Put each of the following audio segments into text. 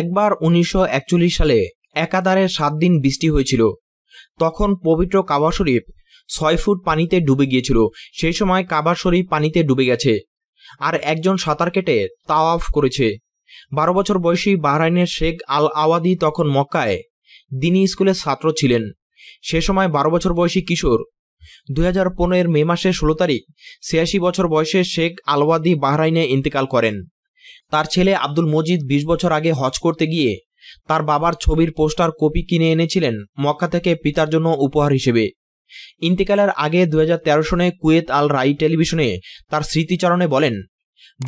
একবার উনিশশো সালে একাধারে সাত দিন বৃষ্টি হয়েছিল তখন পবিত্র কাবা শরীফ ছয় ফুট পানিতে ডুবে গিয়েছিল সেই সময় কাবা শরীফ পানিতে ডুবে গেছে আর একজন সাঁতার কেটে তাওয়াফ করেছে বারো বছর বয়সী বাহরাইনের শেখ আল আওয়াদি তখন মক্কায় দিনী স্কুলের ছাত্র ছিলেন সে সময় বারো বছর বয়সী কিশোর দুই হাজার পনেরো মে মাসের ষোলো তারিখ ছিয়াশি বছর বয়সে শেখ আলওয়াদি বাহরাইনে ইন্তেকাল করেন তার ছেলে আব্দুল মজিদ বিশ বছর আগে হজ করতে গিয়ে তার বাবার ছবির পোস্টার কপি কিনে এনেছিলেন মক্কা থেকে পিতার জন্য উপহার হিসেবে ইন্তেকালের আগে দু হাজার সনে কুয়েত আল রাই টেলিভিশনে তার স্মৃতিচারণে বলেন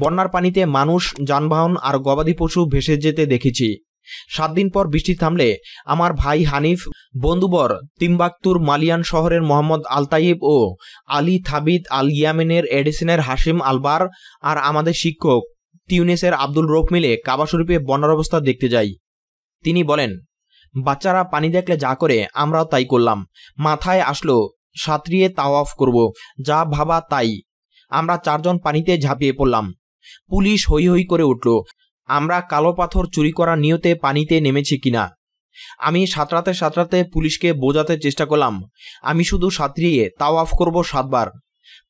বন্যার পানিতে মানুষ যানবাহন আর গবাদি পশু ভেসে যেতে দেখেছি সাত দিন পর বৃষ্টি থামলে আমার ভাই হানিফ বন্ধুবর তিম্বাক্তুর মালিয়ান শহরের মোহাম্মদ আলতাইব ও আলী থাবিদ আল ইয়ামেনের এডিসিনের হাসিম আলবার আর আমাদের শিক্ষক তিউনেসের আব্দুল রোফ মিলে কাবা শরীফে বন্যার অবস্থা দেখতে যাই তিনি বলেন বাচ্চারা পানি দেখলে যা করে আমরাও তাই করলাম মাথায় আসলো সাঁতরিয়ে তাও অফ করব যা ভাবা তাই আমরা চারজন পানিতে ঝাঁপিয়ে পড়লাম পুলিশ হই হই করে উঠল আমরা কালো পাথর চুরি করার নিয়তে পানিতে নেমেছি কিনা আমি সাঁতরাতে সাঁতরাতে পুলিশকে বোঝাতে চেষ্টা করলাম আমি শুধু সাঁতরিয়ে অফ করবো সাতবার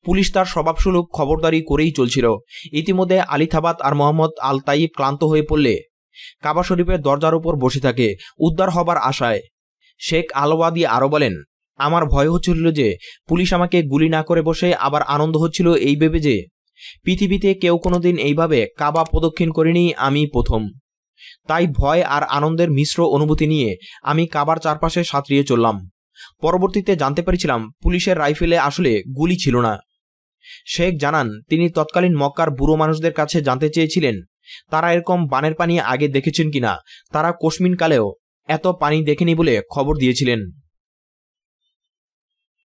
পুলিশ তার স্বভাবসুলভ খবরদারি করেই চলছিল ইতিমধ্যে আলী থাবাত আর মোহাম্মদ আল তাইব ক্লান্ত হয়ে পড়লে কাবা শরীফের দরজার উপর বসে থাকে উদ্ধার হবার আশায় শেখ আলওয়াদি আরও বলেন আমার ভয় হচ্ছিল যে পুলিশ আমাকে গুলি না করে বসে আবার আনন্দ হচ্ছিল এই ভেবে যে পৃথিবীতে কেউ কোনোদিন এইভাবে কাবা প্রদক্ষিণ করিনি আমি প্রথম তাই ভয় আর আনন্দের মিশ্র অনুভূতি নিয়ে আমি কাবার চারপাশে সাঁতরিয়ে চললাম পরবর্তীতে জানতে পেরেছিলাম পুলিশের রাইফেলে আসলে গুলি ছিল না শেখ জানান তিনি তৎকালীন মক্কার বুড়ো মানুষদের কাছে জানতে চেয়েছিলেন তারা এরকম বানের পানি আগে দেখেছেন কিনা তারা কালেও এত পানি দেখেনি বলে খবর দিয়েছিলেন